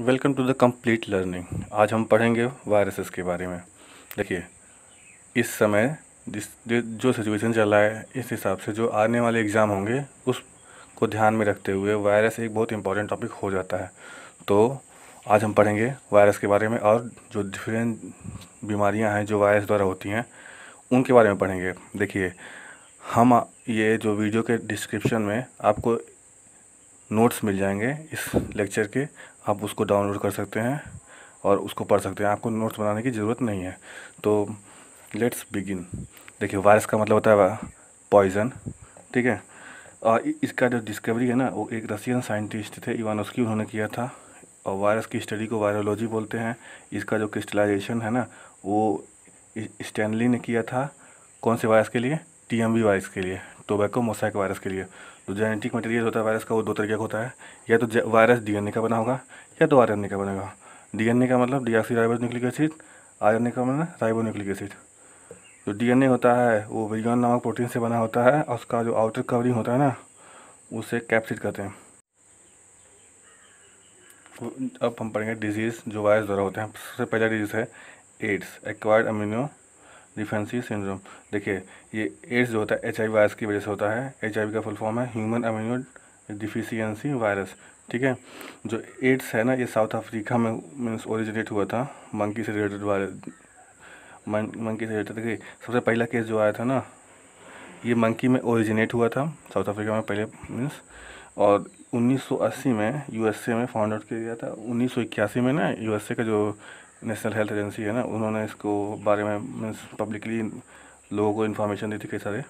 Welcome to the complete learning आज हम पढ़ेंगे वायरसेस के बारे में देखिए इस समय जिस जो सिचुएशन चल रहा है इस हिसाब से जो आने वाले एग्ज़ाम होंगे उसको ध्यान में रखते हुए वायरस एक बहुत इंपॉर्टेंट टॉपिक हो जाता है तो आज हम पढ़ेंगे वायरस के बारे में और जो डिफरेंट बीमारियां हैं जो वायरस द्वारा होती हैं उनके बारे में पढ़ेंगे देखिए हम ये जो वीडियो के डिस्क्रिप्शन में आपको नोट्स मिल जाएंगे इस लेक्चर के आप उसको डाउनलोड कर सकते हैं और उसको पढ़ सकते हैं आपको नोट्स बनाने की ज़रूरत नहीं है तो लेट्स बिगिन देखिए वायरस का मतलब होता है पॉइजन ठीक है और इसका जो डिस्कवरी है ना वो एक रशियन साइंटिस्ट थे उसकी उन्होंने किया था और वायरस की स्टडी को वायरोलॉजी बोलते हैं इसका जो क्रिस्टलाइजेशन है ना वो स्टैनली ने किया था कौन से वायरस के लिए टी वायरस के लिए टोबैको मोसाइक वायरस के लिए जो जेनेटिक मटेरियल होता है वायरस का वो दो तरीके का होता है या तो वायरस डीएनए का बना होगा या तो आरएनए का बनेगा डीएनए का मतलब D ribose nucleic acid R का मतलब राइबो न्यूक्लिक एसिड जो डी होता है वो विज्ञान नामक प्रोटीन से बना होता है और उसका जो आउटर कवरिंग होता है ना उसे कैप्सिड कहते हैं तो अब हम पढ़ेंगे डिजीज़ जो वायरस द्वारा होते हैं सबसे पहला डिजीज़ है AIDS acquired immuno deficiency syndrome देखिए ये एड्स जो होता है एच वायरस की वजह से होता है एच का फुल फॉर्म है ह्यूमन अम्यूनो डिफिशियंसी वायरस ठीक है जो एड्स है ना ये साउथ अफ्रीका में मीन्स ओरिजिनेट हुआ था मंकी से रिलेटेड वायरस मंकी से रिलेटेड देखिए सबसे पहला केस जो आया था ना ये मंकी में ओरिजिनेट हुआ था साउथ अफ्रीका में पहले मीन्स और 1980 में यूएसए में फाउंड आउट किया गया था 1981 में ना यूएसए का जो नेशनल हेल्थ एजेंसी है ना उन्होंने इसको बारे में मीन्स पब्लिकली लोगों को इन्फॉर्मेशन दी थी कई सारे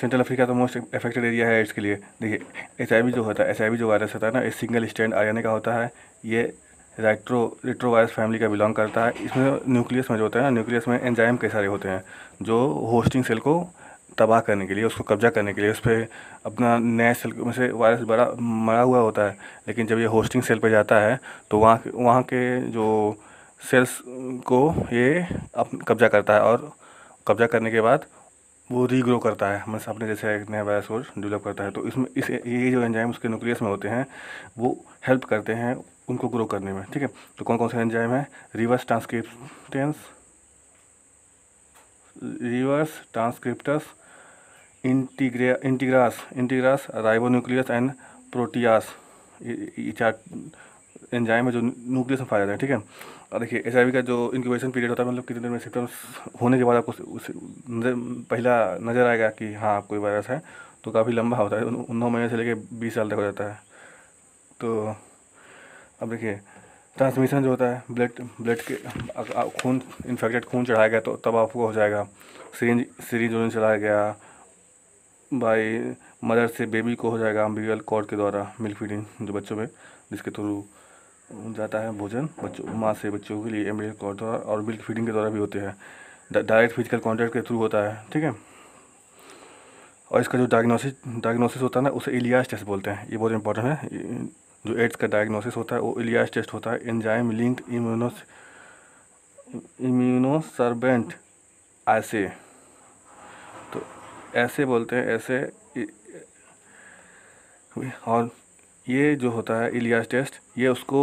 सेंट्रल अफ्रीका तो मोस्ट अफेक्टेड एरिया है एड्स के लिए देखिए एच जो होता है एच जो वायरस होता है ना ये सिंगल स्टैंड आर का होता है ये राइट्रो वायरस फैमिली का बिलोंग करता है इसमें न्यूक्लियस में जो होता है ना न्यूक्लियस में एंजाइम कई सारे होते हैं जो होस्टिंग सेल को तबाह करने के लिए उसको कब्जा करने के लिए उस पर अपना नए सेल में से वायरस बड़ा मरा हुआ होता है लेकिन जब ये होस्टिंग सेल पर जाता है तो वहाँ वहाँ के जो सेल्स को ये अप कब्जा करता है और कब्जा करने के बाद वो रीग्रो करता है मतलब अपने जैसे एक नया वायरस और डेवलप करता है तो इसमें इस ये जो एंजाइम उसके न्यूक्लियस में होते हैं वो हेल्प करते हैं उनको ग्रो करने में ठीक है तो कौन कौन से एंजाइम है reverse transcriptase reverse transcriptase integrase integrase integrase nucleus and protease चार एंजाइम है जो न्यूक्लियस में पाया जाता है ठीक है और देखिए एच का जो इनक्यूबेशन पीरियड होता है मतलब कितने दिन में सिम्टम्स होने के बाद आपको उस नजर पहला नज़र आएगा कि हाँ आपको वायरस है तो काफ़ी लंबा होता है नौ महीने से लेकर बीस साल तक हो जाता है तो अब देखिए ट्रांसमिशन जो होता है ब्लड ब्लड के खून इन्फेक्टेड खून चढ़ाया गया तो तब आपको हो जाएगा सीरीज सीरीज चलाया गया बाय मदर से बेबी को हो जाएगा अम्बिगल कॉर्ड के द्वारा मिल्क फीडिंग जो बच्चों में जिसके थ्रू जाता है भोजन बच्चों माँ से बच्चों के लिए एम्बिगल कॉर्ड द्वारा और मिल्क फीडिंग के द्वारा भी होते हैं डायरेक्ट फिजिकल कॉन्टैक्ट के थ्रू होता है ठीक है और इसका जो डायग्नोसिस डायग्नोसिस होता है ना उसे इलियास टेस्ट बोलते हैं ये बहुत इंपॉर्टेंट है जो एड्स का डायग्नोसिस होता है वो इलियास टेस्ट होता है एंजाइम लिंक्ड इम्यूनो इम्यूनोसर्बेंट ऐसे ऐसे बोलते हैं ऐसे और ये जो होता है इलियास टेस्ट ये उसको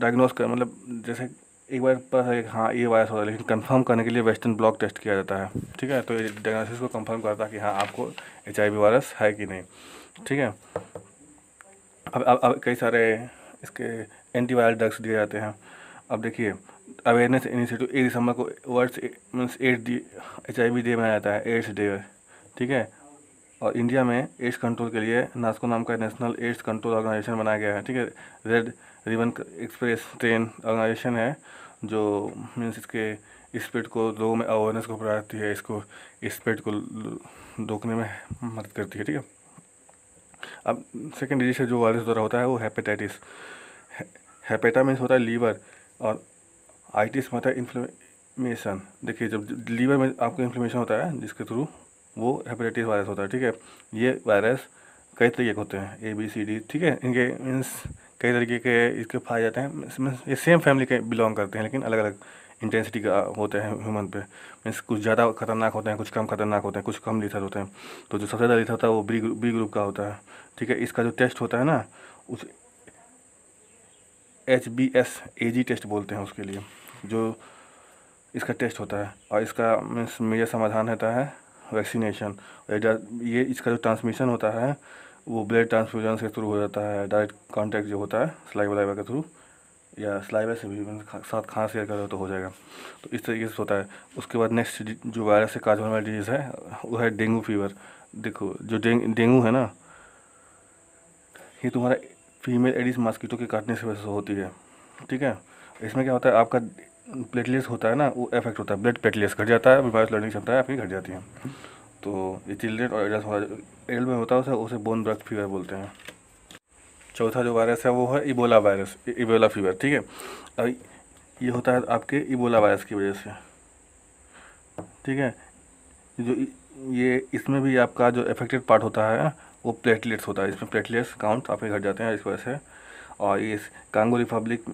डायग्नोस कर मतलब जैसे एक बार पता है हाँ ये वायरस होता है लेकिन कंफर्म करने के लिए वेस्टर्न ब्लॉक टेस्ट किया जाता है ठीक है तो ये डायग्नोसिस को कंफर्म करता है कि हाँ आपको एच वायरस है कि नहीं ठीक है अब अब अब कई सारे इसके एंटीवायरल ड्रग्स दिए जाते हैं अब देखिए अवेयरनेस इनिशिएटिव एक दिसंबर को world's means AIDS day H I V day मनाया जाता है एड्स डे ठीक है और इंडिया में एड्स कंट्रोल के लिए नास्को नाम का नेशनल एड्स कंट्रोल ऑर्गेनाइजेशन बनाया गया है ठीक है red ribbon express train organization है जो मीन्स इसके स्पीड को लोगों में अवेयरनेस को बढ़ाती है इसको स्पीड को रोकने में मदद करती है ठीक है अब सेकेंड डिजीज से जो वायरस द्वारा होता है वो हेपेटाइटिस हेपेटा मीन्स होता है लीवर और आइटिस होता है इन्फ्लेमेशन देखिए जब लीवर में आपको इन्फ्लेमेशन होता है जिसके थ्रू वो हेपेटाइटिस वायरस होता है ठीक है ये वायरस कई तरीके के होते हैं ए बी सी डी ठीक है इनके मीन्स कई तरीके के इसके पाए जाते हैं मीन्स ये सेम फैमिली के बिलोंग करते हैं लेकिन अलग अलग इंटेंसिटी का होते हैं ह्यूमन पे मीन्स कुछ ज़्यादा खतरनाक होते हैं कुछ कम खतरनाक होते हैं कुछ कम लिथर होते हैं तो जो सबसे ज़्यादा लिथर होता है वो बी बी ग्रुप का होता है ठीक है इसका जो टेस्ट होता है ना उस H B S A G test बोलते हैं उसके लिए जो इसका टेस्ट होता है और इसका मीन्स मेजर समाधान रहता है वैक्सीनेशन ये इसका जो ट्रांसमिशन होता है वो ब्लड ट्रांसफ्यूजन के थ्रू हो जाता है डायरेक्ट कांटेक्ट जो होता है स्लाइवा लाइवा के थ्रू या स्लाइवा से भी मतलब साथ खांस शेयर करो तो हो जाएगा तो इस तरीके से होता है उसके बाद नेक्स्ट जो वायरस से काज होने वाली डिजीज़ है वो है डेंगू फीवर देखो जो डेंगू है ना ये तुम्हारा फीमेल एडिस मॉस्किटो के काटने से वजह से होती है ठीक है इसमें क्या होता है आपका प्लेटलेट्स होता है ना वो इफेक्ट होता है ब्लड प्लेटलेट्स घट जाता है वायरस लड़ने की क्षमता है आपकी घट जाती है तो ये चिल्ड्रेन और एडल्ट एडल्ट में होता है उसे उसे बोन ब्रक फीवर बोलते हैं चौथा जो वायरस है वो है इबोला वायरस इबोला फीवर ठीक है और ये होता है आपके इबोला वायरस की वजह से ठीक है जो ये इसमें भी आपका जो इफेक्टेड पार्ट होता है वो प्लेटलेट्स होता है इसमें प्लेटलेट्स काउंट आपके घट जाते हैं इस वजह से और इस कांगो रिपब्लिक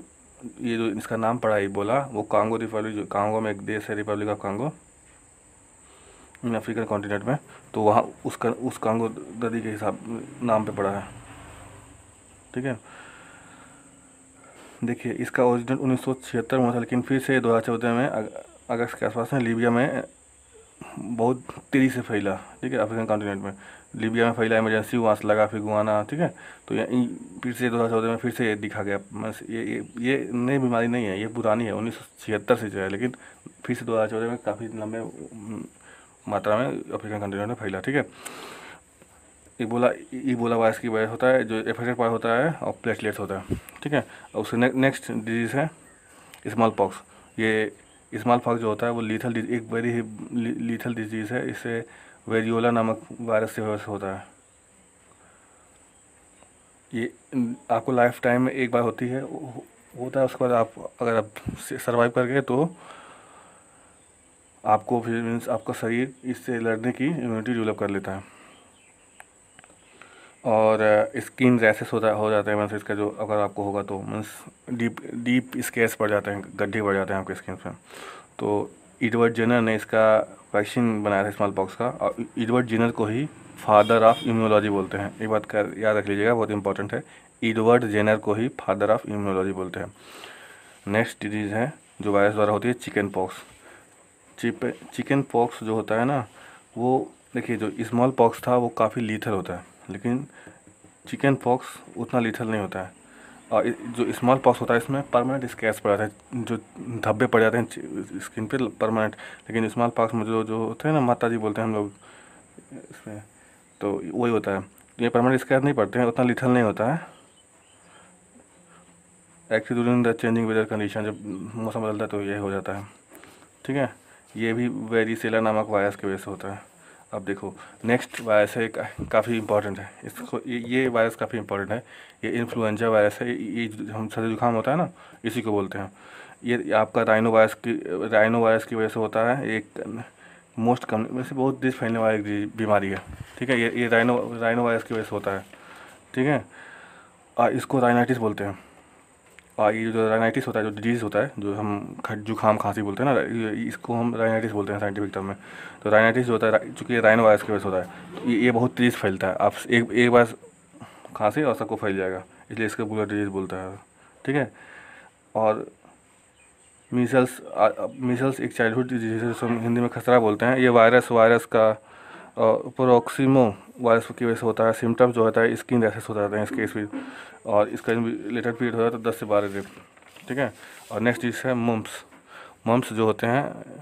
ये जो इसका नाम पड़ा ही बोला वो कांगो रिपब्लिक जो कांगो में एक देश है republic of Congo in African continent में तो वहाँ उसका उस कांगो नदी के हिसाब नाम पे पड़ा है ठीक है देखिए इसका ओरिजिनल उन्नीस सौ छिहत्तर में था लेकिन फिर से दो हज़ार चौदह में अगस्त के आसपास में लीबिया में बहुत तेज़ी से फैला ठीक है अफ्रीकन कॉन्टिनेंट में लीबिया में फैला इमरजेंसी वहाँ से लगा फिर गुआना ठीक है तो यहीं फिर से दो हज़ार चौदह में फिर से दिखा गया ये ये ये नई बीमारी नहीं है ये पुरानी है उन्नीस सौ छिहत्तर से जो है लेकिन फिर से दो हज़ार चौदह में काफ़ी लंबे मात्रा में अफ्रीकन कंट्री में फैला ठीक है बोला ई बोला वायरस की वजह होता है जो एफेक्टेड पॉय होता है और प्लेटलेट्स होता है ठीक है और उससे नेक्स्ट डिजीज़ है स्मॉल पॉक्स ये स्मॉल पॉक्स जो होता है वो लीथल एक बड़ी ही लीथल डिजीज़ है इससे वेरियोला नामक वायरस से होता है ये आपको लाइफ टाइम में एक बार होती है होता है उसके बाद आप अगर आप सर्वाइव कर गए तो आपको फिर मीन्स आपका शरीर इससे लड़ने की इम्यूनिटी डेवलप कर लेता है और स्किन रैसेस होता हो जाते हैं मीन्स इसका जो अगर आपको होगा तो मीन्स डीप डीप स्केस पड़ जाते हैं गड्ढे पड़ जाते हैं आपके स्किन पर तो एडवर्ड जेनर ने इसका वैक्सीन बनाया था स्मॉल पॉक्स का और एडवर्ड जेनर को ही फादर ऑफ इम्यूनोलॉजी बोलते हैं ये बात कर याद रख लीजिएगा बहुत इंपॉर्टेंट है एडवर्ड जेनर को ही फादर ऑफ इम्यूनोलॉजी बोलते हैं नेक्स्ट डिजीज़ है जो वायरस द्वारा होती है चिकन पॉक्स चिकन पॉक्स जो होता है ना वो देखिए जो स्मॉल पॉक्स था वो काफ़ी लीथल होता है लेकिन चिकन पॉक्स उतना लीथल नहीं होता है जो स्मॉल पॉक्स होता है इसमें परमानेंट स्क्रैच पड़ जाते हैं जो धब्बे पड़ जाते हैं स्किन पे परमानेंट लेकिन स्मॉल पॉक्स में जो जो होते हैं ना माता जी बोलते हैं हम लोग इसमें तो वही होता है ये परमानेंट स्क्रैच नहीं पड़ते हैं उतना लिथल नहीं होता है actually during the changing weather condition जब मौसम बदलता है तो ये हो जाता है ठीक है ये भी वेरी सेला नामक वायरस की वजह से होता है अब देखो नेक्स्ट वायरस है काफ़ी इंपॉर्टेंट है इसको ये वायरस काफ़ी इंपॉर्टेंट है ये इन्फ्लुएंजा वायरस है ये हम सर्दी जुकाम होता है ना इसी को बोलते हैं ये आपका राइनो वायरस की राइनो वायरस की वजह से होता है एक मोस्ट कम वैसे बहुत दिश फैलने वाली बीमारी है ठीक है ये ये राइनो राइनो वायरस की वजह से होता है ठीक है इसको राइनाइटिस बोलते हैं ये जो राइनाइटिस होता है जो डिजीज़ होता है जो हम जुकाम खांसी बोलते हैं ना इसको हम राइनाइटिस बोलते हैं साइंटिफिक टर्म में तो राइनाइटिस जो होता है चूँकि राइन वायरस की वजह से होता है तो ये बहुत तेज़ फैलता है आप एक एक बार खांसी और सबको फैल जाएगा इसलिए इसको बुलर डिजीज़ बोलता है ठीक है और मीसल्स मीसल्स एक चाइल्डहुड डिजीज हिंदी में खसरा बोलते हैं ये वायरस वायरस का प्रोक्सीमो वायरस की वजह से होता है सिम्टम्स जो होता है स्किन रैसेस हो जाते हैं इस केस में और इसका रिलेटेड पीरियड जाता है तो दस से बारह दिन ठीक है और नेक्स्ट चीज़ है मम्स मम्स जो होते हैं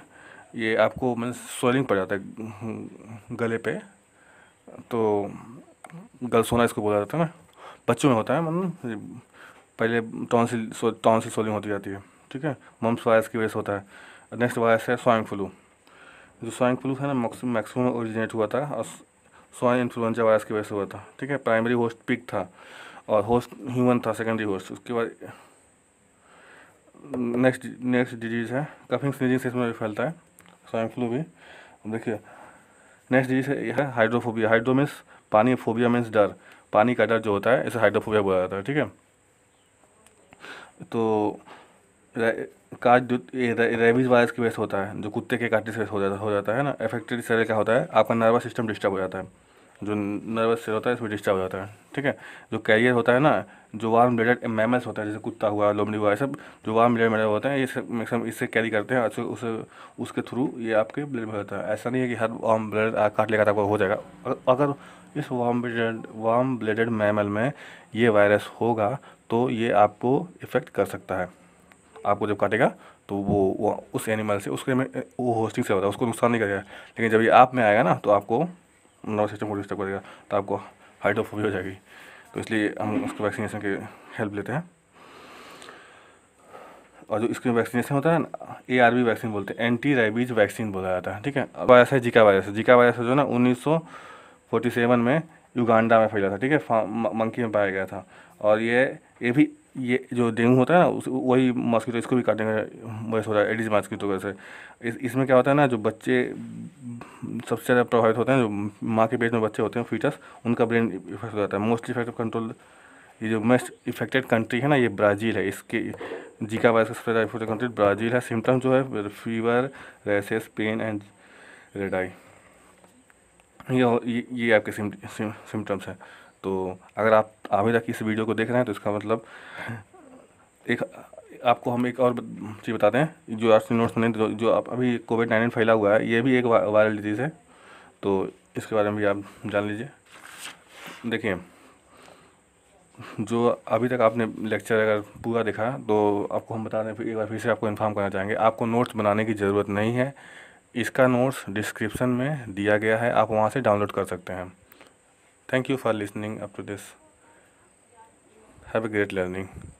ये आपको मैं मतलब स्वेलिंग पड़ जाता है हम्म, गले पे तो गल सोना इसको बोला जाता है ना बच्चों में होता है मतलब पहले टॉन्सिल टॉन्सिल स्वेलिंग होती जाती है ठीक है मम्स वायरस की वजह से होता है नेक्स्ट वायरस है स्वाइन फ्लू जो स्वाइन फ्लू है ना मैक्सिमम ओरिजिनेट हुआ था और स्वाइन इन्फ्लुएंजा वायरस की वजह से हुआ था ठीक है प्राइमरी होस्ट पिक था और होस्ट ह्यूमन था सेकेंडरी होस्ट उसके बाद नेक्स्ट नेक्स्ट डिजीज़ है कफिंग स्नीजिंग से इसमें भी फैलता है स्वाइन फ्लू भी देखिए नेक्स्ट डिजीज़ है, है हाइड्रोफोबिया हाइड्रो मीन्स पानी फोबिया मीन्स डर पानी का डर जो होता है इसे हाइड्रोफोबिया बोला जाता है ठीक है तो काट जो रेबीज वायरस की वजह से होता है जो कुत्ते के काटने से हो जाता हो जाता है ना एफेक्टेड सेल क्या होता है आपका नर्वस सिस्टम डिस्टर्ब हो जाता है जो नर्वस सेल होता है इसमें डिस्टर्ब हो जाता है ठीक है जो कैरियर होता है ना जो वार्म ब्लडेड मैमल्स होता है जैसे कुत्ता हुआ लोमड़ी हुआ सब जो वार्म ब्लडेड मैमल होते हैं ये सब मैक्सिमम इससे कैरी करते हैं उसे उसे उसके थ्रू ये आपके ब्लड में होता है ऐसा नहीं है कि हर वार्म ब्लड काट लेगा आपको हो जाएगा अगर इस warm blooded warm blooded mammal में ये वायरस होगा तो ये आपको इफ़ेक्ट कर सकता है आपको जब काटेगा तो वो, वो उस एनिमल से उसके में वो होस्टिंग से होता है उसको नुकसान नहीं करेगा लेकिन जब ये आप में आएगा ना तो आपको नर्व सिस्टम को डिस्टर्ब करेगा तो आपको हाइड्रोफोबिया हो जाएगी तो इसलिए हम उसको वैक्सीनेशन की हेल्प लेते हैं और जो इसके वैक्सीनेशन होता है ना ए आर वी वैक्सीन बोलते हैं एंटी रेबीज वैक्सीन बोला जाता है ठीक है अब वायरस है जीका वायरस जीका वायरस जो ना उन्नीस में युगांडा में फैला था ठीक है मंकी में पाया गया था और ये ये भी ये जो डेंगू होता है ना उस वही मॉस्किटो इसको भी काटेंगे वैसे होता है एडिज मॉस्किटो वैसे इस इसमें क्या होता है ना जो बच्चे सबसे ज़्यादा प्रभावित होते हैं जो माँ के पेट में बच्चे होते हैं फीटस उनका ब्रेन इफेक्ट हो जाता है मोस्ट इफेक्ट कंट्रोल ये जो मोस्ट इफेक्टेड कंट्री है ना ये ब्राज़ील है इसके जीका वायरस का सबसे ज़्यादा इफेक्टेड कंट्री ब्राज़ील है सिम्टम जो है fever rashes pain and red eye ये ये आपके सिम्टम्स हैं तो अगर आप अभी तक इस वीडियो को देख रहे हैं तो इसका मतलब एक आपको हम एक और चीज़ बताते हैं जो आज नोट्स में जो, जो आप अभी कोविड नाइन्टीन फैला हुआ है ये भी एक वायरल डिजीज़ है तो इसके बारे में भी आप जान लीजिए देखिए जो अभी तक आपने लेक्चर अगर पूरा देखा तो आपको हम बता दें फिर एक बार फिर से आपको इन्फॉर्म करना चाहेंगे आपको नोट्स बनाने की ज़रूरत नहीं है इसका नोट्स डिस्क्रिप्शन में दिया गया है आप वहाँ से डाउनलोड कर सकते हैं Thank you for listening up to this. Have a great learning.